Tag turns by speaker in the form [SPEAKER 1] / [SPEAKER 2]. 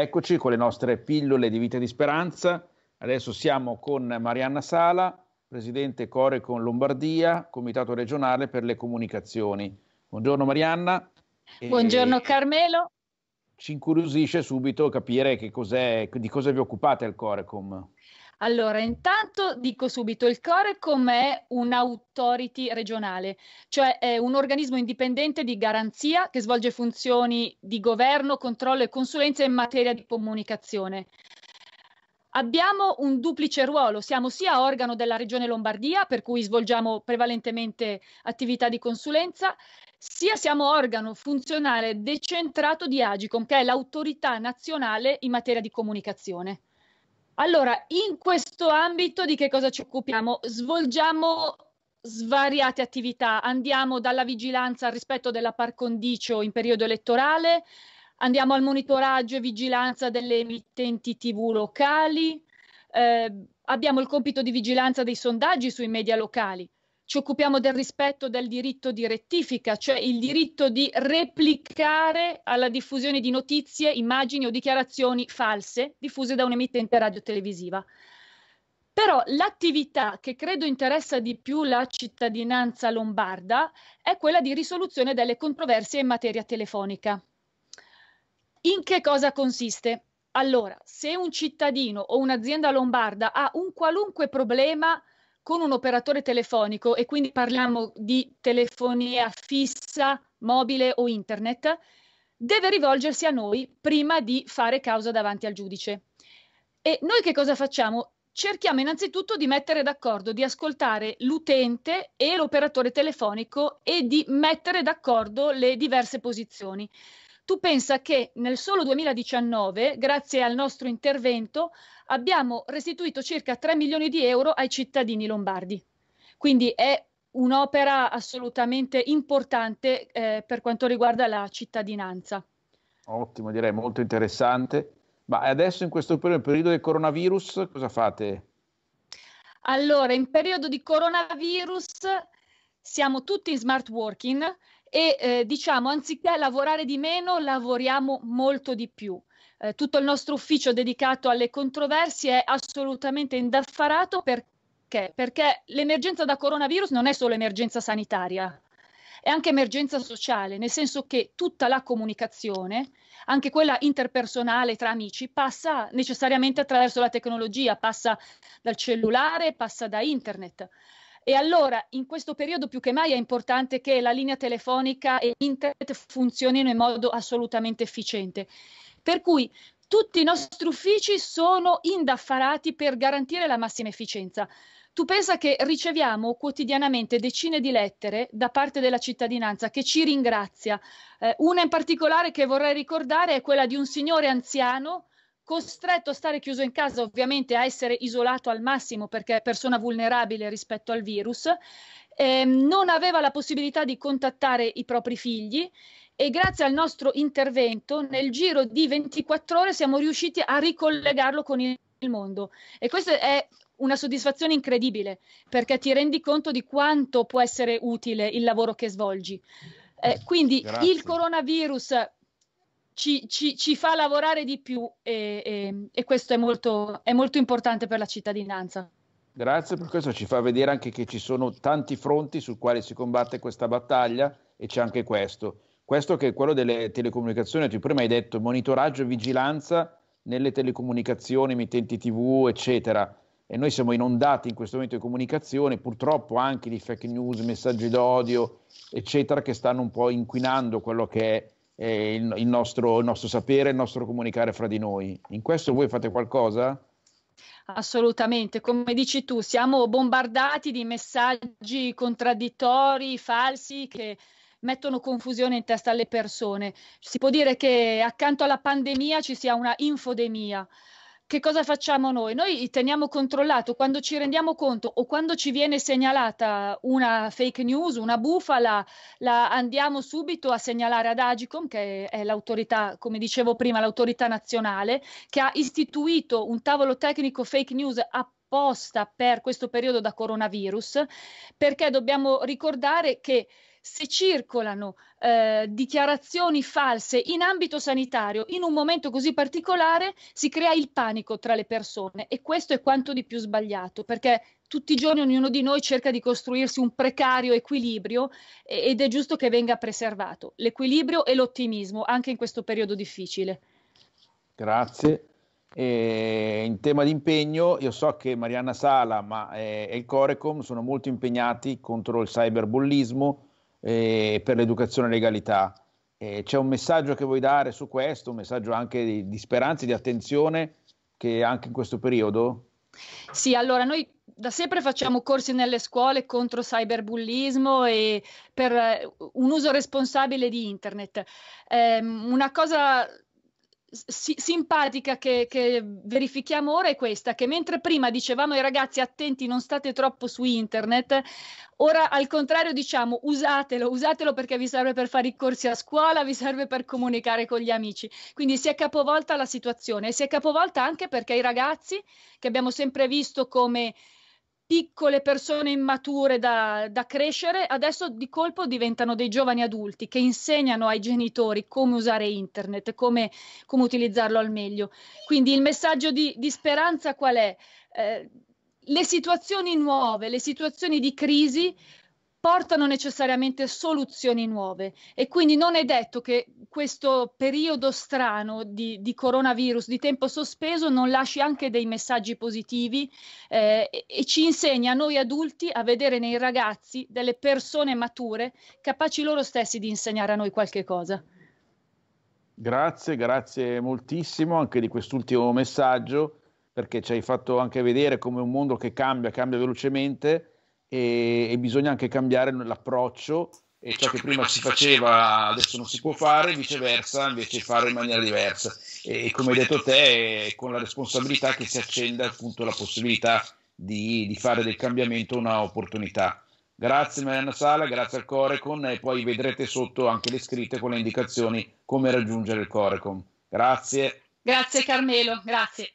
[SPEAKER 1] Eccoci con le nostre pillole di vita e di speranza. Adesso siamo con Marianna Sala, presidente Corecon Lombardia, comitato regionale per le comunicazioni. Buongiorno Marianna. Buongiorno
[SPEAKER 2] Carmelo.
[SPEAKER 1] Ci incuriosisce subito capire di cosa vi occupate al Corecom.
[SPEAKER 2] Allora, intanto dico subito, il Corecom è un'autority regionale, cioè è un organismo indipendente di garanzia che svolge funzioni di governo, controllo e consulenza in materia di comunicazione. Abbiamo un duplice ruolo, siamo sia organo della Regione Lombardia, per cui svolgiamo prevalentemente attività di consulenza, sia siamo organo funzionale decentrato di Agicom, che è l'autorità nazionale in materia di comunicazione. Allora, in questo ambito di che cosa ci occupiamo? Svolgiamo svariate attività, andiamo dalla vigilanza al rispetto della par condicio in periodo elettorale, andiamo al monitoraggio e vigilanza delle emittenti TV locali, eh, abbiamo il compito di vigilanza dei sondaggi sui media locali, ci occupiamo del rispetto del diritto di rettifica, cioè il diritto di replicare alla diffusione di notizie, immagini o dichiarazioni false diffuse da un'emittente radio-televisiva. Però l'attività che credo interessa di più la cittadinanza lombarda è quella di risoluzione delle controversie in materia telefonica. In che cosa consiste? Allora, se un cittadino o un'azienda lombarda ha un qualunque problema con un operatore telefonico e quindi parliamo di telefonia fissa, mobile o internet, deve rivolgersi a noi prima di fare causa davanti al giudice. E noi che cosa facciamo? Cerchiamo innanzitutto di mettere d'accordo, di ascoltare l'utente e l'operatore telefonico e di mettere d'accordo le diverse posizioni. Tu pensa che nel solo 2019, grazie al nostro intervento, abbiamo restituito circa 3 milioni di euro ai cittadini lombardi. Quindi è un'opera assolutamente importante eh, per quanto riguarda la cittadinanza.
[SPEAKER 1] Ottimo, direi molto interessante. Ma adesso in questo periodo, periodo del coronavirus cosa fate?
[SPEAKER 2] Allora, in periodo di coronavirus siamo tutti in smart working, e eh, diciamo anziché lavorare di meno lavoriamo molto di più. Eh, tutto il nostro ufficio dedicato alle controversie è assolutamente indaffarato perché? perché l'emergenza da coronavirus non è solo emergenza sanitaria, è anche emergenza sociale, nel senso che tutta la comunicazione, anche quella interpersonale tra amici, passa necessariamente attraverso la tecnologia, passa dal cellulare, passa da internet. E allora in questo periodo più che mai è importante che la linea telefonica e internet funzionino in modo assolutamente efficiente. Per cui tutti i nostri uffici sono indaffarati per garantire la massima efficienza. Tu pensa che riceviamo quotidianamente decine di lettere da parte della cittadinanza che ci ringrazia. Eh, una in particolare che vorrei ricordare è quella di un signore anziano costretto a stare chiuso in casa, ovviamente a essere isolato al massimo perché è persona vulnerabile rispetto al virus, eh, non aveva la possibilità di contattare i propri figli e grazie al nostro intervento nel giro di 24 ore siamo riusciti a ricollegarlo con il mondo e questa è una soddisfazione incredibile perché ti rendi conto di quanto può essere utile il lavoro che svolgi. Eh, quindi Grazie. il coronavirus ci, ci, ci, fa lavorare di più e, e, e questo è molto, è molto importante per la cittadinanza.
[SPEAKER 1] Grazie per questo, ci fa vedere anche che ci sono tanti fronti sul quale si combatte questa battaglia e c'è anche questo. Questo che è quello delle telecomunicazioni, tu prima hai detto monitoraggio e vigilanza nelle telecomunicazioni, emittenti TV, eccetera. E noi siamo inondati in questo momento di comunicazione, purtroppo anche di fake news, messaggi d'odio, eccetera, che stanno un po' inquinando quello che è eh, il, il, nostro, il nostro sapere, il nostro comunicare fra di noi. In questo voi fate qualcosa?
[SPEAKER 2] Assolutamente, come dici tu, siamo bombardati di messaggi contraddittori, falsi, che mettono confusione in testa alle persone. Si può dire che accanto alla pandemia ci sia una infodemia, che cosa facciamo noi? Noi teniamo controllato quando ci rendiamo conto o quando ci viene segnalata una fake news, una bufala, la andiamo subito a segnalare ad Agicom, che è l'autorità, come dicevo prima, l'autorità nazionale, che ha istituito un tavolo tecnico fake news apposta per questo periodo da coronavirus, perché dobbiamo ricordare che se circolano eh, dichiarazioni false in ambito sanitario in un momento così particolare, si crea il panico tra le persone e questo è quanto di più sbagliato, perché tutti i giorni ognuno di noi cerca di costruirsi un precario equilibrio ed è giusto che venga preservato l'equilibrio e l'ottimismo anche in questo periodo difficile.
[SPEAKER 1] Grazie. E in tema di impegno, io so che Marianna Sala ma, eh, e il Corecom sono molto impegnati contro il cyberbullismo eh, per l'educazione e legalità. Eh, c'è un messaggio che vuoi dare su questo, un messaggio anche di, di speranza, di attenzione che anche in questo periodo?
[SPEAKER 2] Sì, allora noi da sempre facciamo corsi nelle scuole contro cyberbullismo e per eh, un uso responsabile di internet. Eh, una cosa si- simpatica che, che, verifichiamo ora è questa, che mentre prima dicevamo ai ragazzi attenti non state troppo su internet, ora al contrario diciamo usatelo, usatelo perché vi serve per fare i corsi a scuola, vi serve per comunicare con gli amici. Quindi si è capovolta la situazione e si è capovolta anche perché i ragazzi che abbiamo sempre visto come piccole persone immature da, da, crescere, adesso di colpo diventano dei giovani adulti che insegnano ai genitori come usare internet, come, come utilizzarlo al meglio. Quindi il messaggio di, di speranza qual è? Eh, le situazioni nuove, le situazioni di crisi portano necessariamente soluzioni nuove e quindi non è detto che questo periodo strano di, di coronavirus, di tempo sospeso, non lasci anche dei messaggi positivi eh, e, e ci insegna a noi adulti a vedere nei ragazzi delle persone mature capaci loro stessi di insegnare a noi qualche cosa.
[SPEAKER 1] Grazie, grazie moltissimo anche di quest'ultimo messaggio perché ci hai fatto anche vedere come un mondo che cambia, cambia velocemente e, e bisogna anche cambiare l'approccio e ciò che prima si faceva adesso non si può fare, viceversa invece fare in maniera diversa. E come hai detto te, con la responsabilità che si accenda appunto la possibilità di, di fare del cambiamento una opportunità. Grazie Mariana Sala, grazie al Corecon e poi vedrete sotto anche le scritte con le indicazioni come raggiungere il Corecon. Grazie. Grazie Carmelo, grazie.